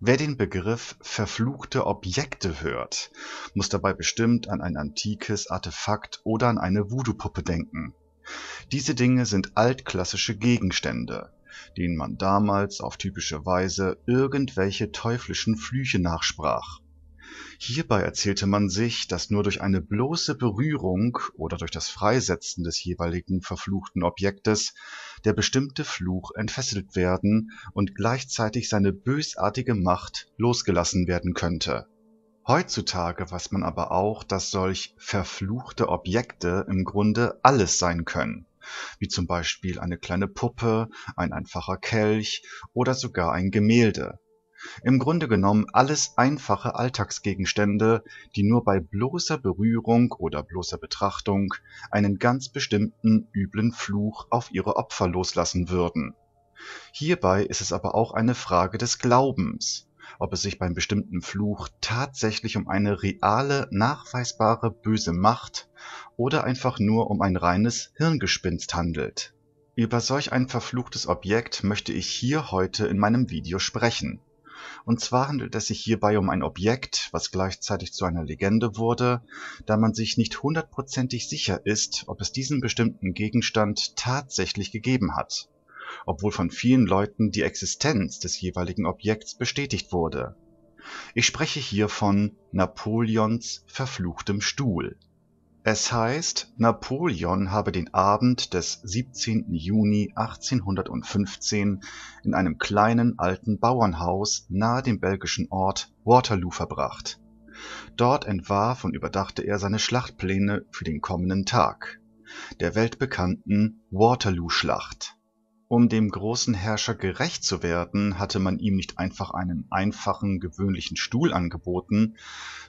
Wer den Begriff „verfluchte Objekte“ hört, muss dabei bestimmt an ein antikes Artefakt oder an eine Voodoo-Puppe denken. Diese Dinge sind altklassische Gegenstände, denen man damals auf typische Weise irgendwelche teuflischen Flüche nachsprach Hierbei erzählte man sich, dass nur durch eine bloße Berührung oder durch das Freisetzen des jeweiligen verfluchten Objektes der bestimmte Fluch entfesselt werden und gleichzeitig seine bösartige Macht losgelassen werden könnte. Heutzutage weiß man aber auch, dass solch verfluchte Objekte im Grunde alles sein können, wie zum Beispiel eine kleine Puppe, ein einfacher Kelch oder sogar ein Gemälde im Grunde genommen alles einfache Alltagsgegenstände, die nur bei bloßer Berührung oder bloßer Betrachtung einen ganz bestimmten üblen Fluch auf ihre Opfer loslassen würden. Hierbei ist es aber auch eine Frage des Glaubens, ob es sich beim bestimmten Fluch tatsächlich um eine reale, nachweisbare böse Macht oder einfach nur um ein reines Hirngespinst handelt. Über solch ein verfluchtes Objekt möchte ich hier heute in meinem Video sprechen. Und zwar handelt es sich hierbei um ein Objekt, was gleichzeitig zu einer Legende wurde, da man sich nicht hundertprozentig sicher ist, ob es diesen bestimmten Gegenstand tatsächlich gegeben hat, obwohl von vielen Leuten die Existenz des jeweiligen Objekts bestätigt wurde. Ich spreche hier von Napoleons verfluchtem Stuhl es heißt, Napoleon habe den Abend des 17. Juni 1815 in einem kleinen alten Bauernhaus nahe dem belgischen Ort Waterloo verbracht. Dort entwarf und überdachte er seine Schlachtpläne für den kommenden Tag, der weltbekannten Waterloo-Schlacht um dem großen Herrscher gerecht zu werden, hatte man ihm nicht einfach einen einfachen, gewöhnlichen Stuhl angeboten,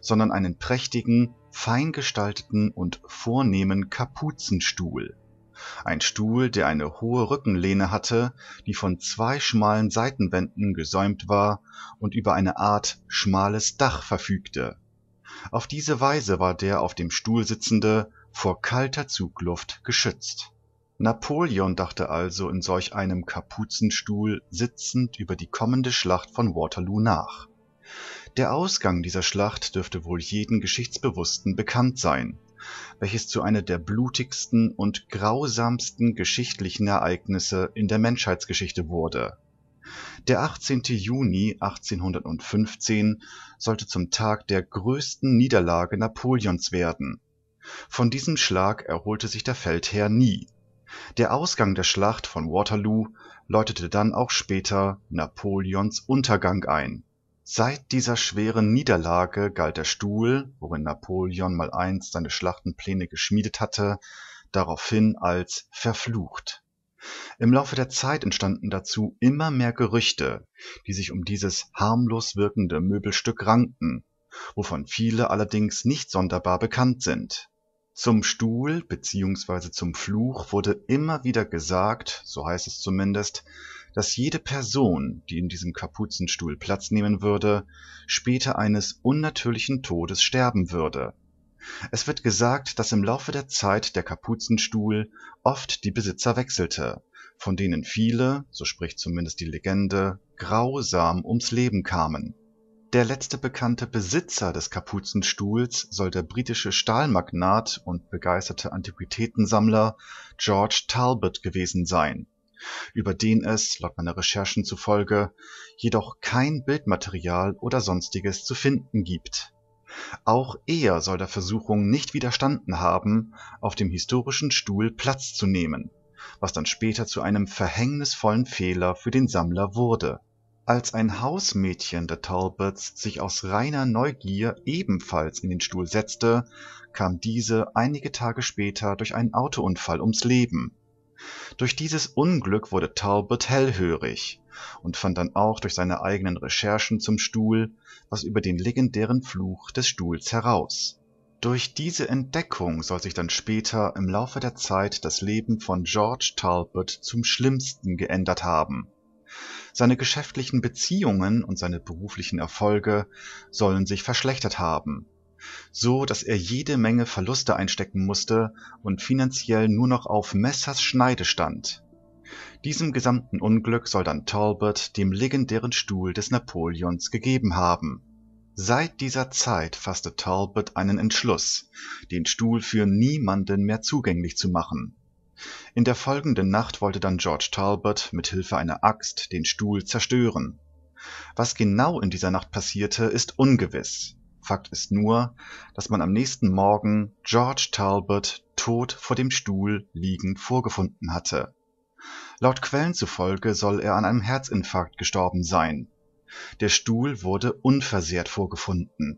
sondern einen prächtigen, fein gestalteten und vornehmen Kapuzenstuhl. Ein Stuhl, der eine hohe Rückenlehne hatte, die von zwei schmalen Seitenwänden gesäumt war und über eine Art schmales Dach verfügte. Auf diese Weise war der auf dem Stuhl sitzende vor kalter Zugluft geschützt Napoleon dachte also in solch einem Kapuzenstuhl sitzend über die kommende Schlacht von Waterloo nach. Der Ausgang dieser Schlacht dürfte wohl jeden Geschichtsbewussten bekannt sein, welches zu einer der blutigsten und grausamsten geschichtlichen Ereignisse in der Menschheitsgeschichte wurde. Der 18. Juni 1815 sollte zum Tag der größten Niederlage Napoleons werden. Von diesem Schlag erholte sich der Feldherr nie der Ausgang der Schlacht von Waterloo läutete dann auch später Napoleons Untergang ein. Seit dieser schweren Niederlage galt der Stuhl, worin Napoleon mal einst seine Schlachtenpläne geschmiedet hatte, daraufhin als „ verflucht “. Im Laufe der Zeit entstanden dazu immer mehr Gerüchte, die sich um dieses harmlos wirkende Möbelstück rankten, wovon viele allerdings nicht sonderbar bekannt sind zum Stuhl beziehungsweise zum Fluch wurde immer wieder gesagt, so heißt es zumindest, dass jede Person, die in diesem Kapuzenstuhl Platz nehmen würde, später eines unnatürlichen Todes sterben würde. Es wird gesagt, dass im Laufe der Zeit der Kapuzenstuhl oft die Besitzer wechselte, von denen viele, so spricht zumindest die Legende, grausam ums Leben kamen. Der letzte bekannte Besitzer des Kapuzenstuhls soll der britische Stahlmagnat und begeisterte Antiquitätensammler George Talbot gewesen sein, über den es, laut meiner Recherchen zufolge, jedoch kein Bildmaterial oder sonstiges zu finden gibt. Auch er soll der Versuchung nicht widerstanden haben, auf dem historischen Stuhl Platz zu nehmen, was dann später zu einem verhängnisvollen Fehler für den Sammler wurde als ein Hausmädchen der Talbots sich aus reiner Neugier ebenfalls in den Stuhl setzte, kam diese einige Tage später durch einen Autounfall ums Leben. Durch dieses Unglück wurde Talbot hellhörig und fand dann auch durch seine eigenen Recherchen zum Stuhl was über den legendären Fluch des Stuhls heraus. Durch diese Entdeckung soll sich dann später im Laufe der Zeit das Leben von George Talbot zum Schlimmsten geändert haben seine geschäftlichen Beziehungen und seine beruflichen Erfolge sollen sich verschlechtert haben, so dass er jede Menge Verluste einstecken musste und finanziell nur noch auf Messers Schneide stand. Diesem gesamten Unglück soll dann Talbot dem legendären Stuhl des Napoleons gegeben haben. Seit dieser Zeit fasste Talbot einen Entschluss, den Stuhl für niemanden mehr zugänglich zu machen in der folgenden Nacht wollte dann George Talbot mit Hilfe einer Axt den Stuhl zerstören. Was genau in dieser Nacht passierte, ist ungewiss. Fakt ist nur, dass man am nächsten Morgen George Talbot tot vor dem Stuhl liegend vorgefunden hatte. Laut Quellen zufolge soll er an einem Herzinfarkt gestorben sein. Der Stuhl wurde unversehrt vorgefunden.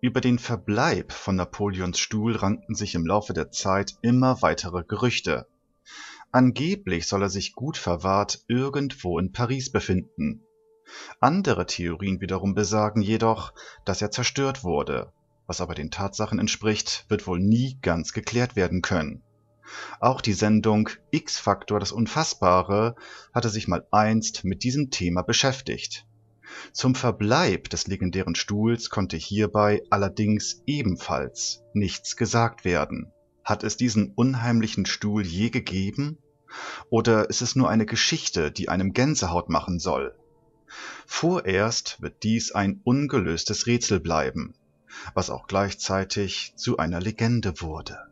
Über den Verbleib von Napoleons Stuhl rankten sich im Laufe der Zeit immer weitere Gerüchte Angeblich soll er sich gut verwahrt irgendwo in Paris befinden. Andere Theorien wiederum besagen jedoch, dass er zerstört wurde. Was aber den Tatsachen entspricht, wird wohl nie ganz geklärt werden können. Auch die Sendung X-Faktor das Unfassbare hatte sich mal einst mit diesem Thema beschäftigt. Zum Verbleib des legendären Stuhls konnte hierbei allerdings ebenfalls nichts gesagt werden hat es diesen unheimlichen Stuhl je gegeben? Oder ist es nur eine Geschichte, die einem Gänsehaut machen soll? Vorerst wird dies ein ungelöstes Rätsel bleiben, was auch gleichzeitig zu einer Legende wurde.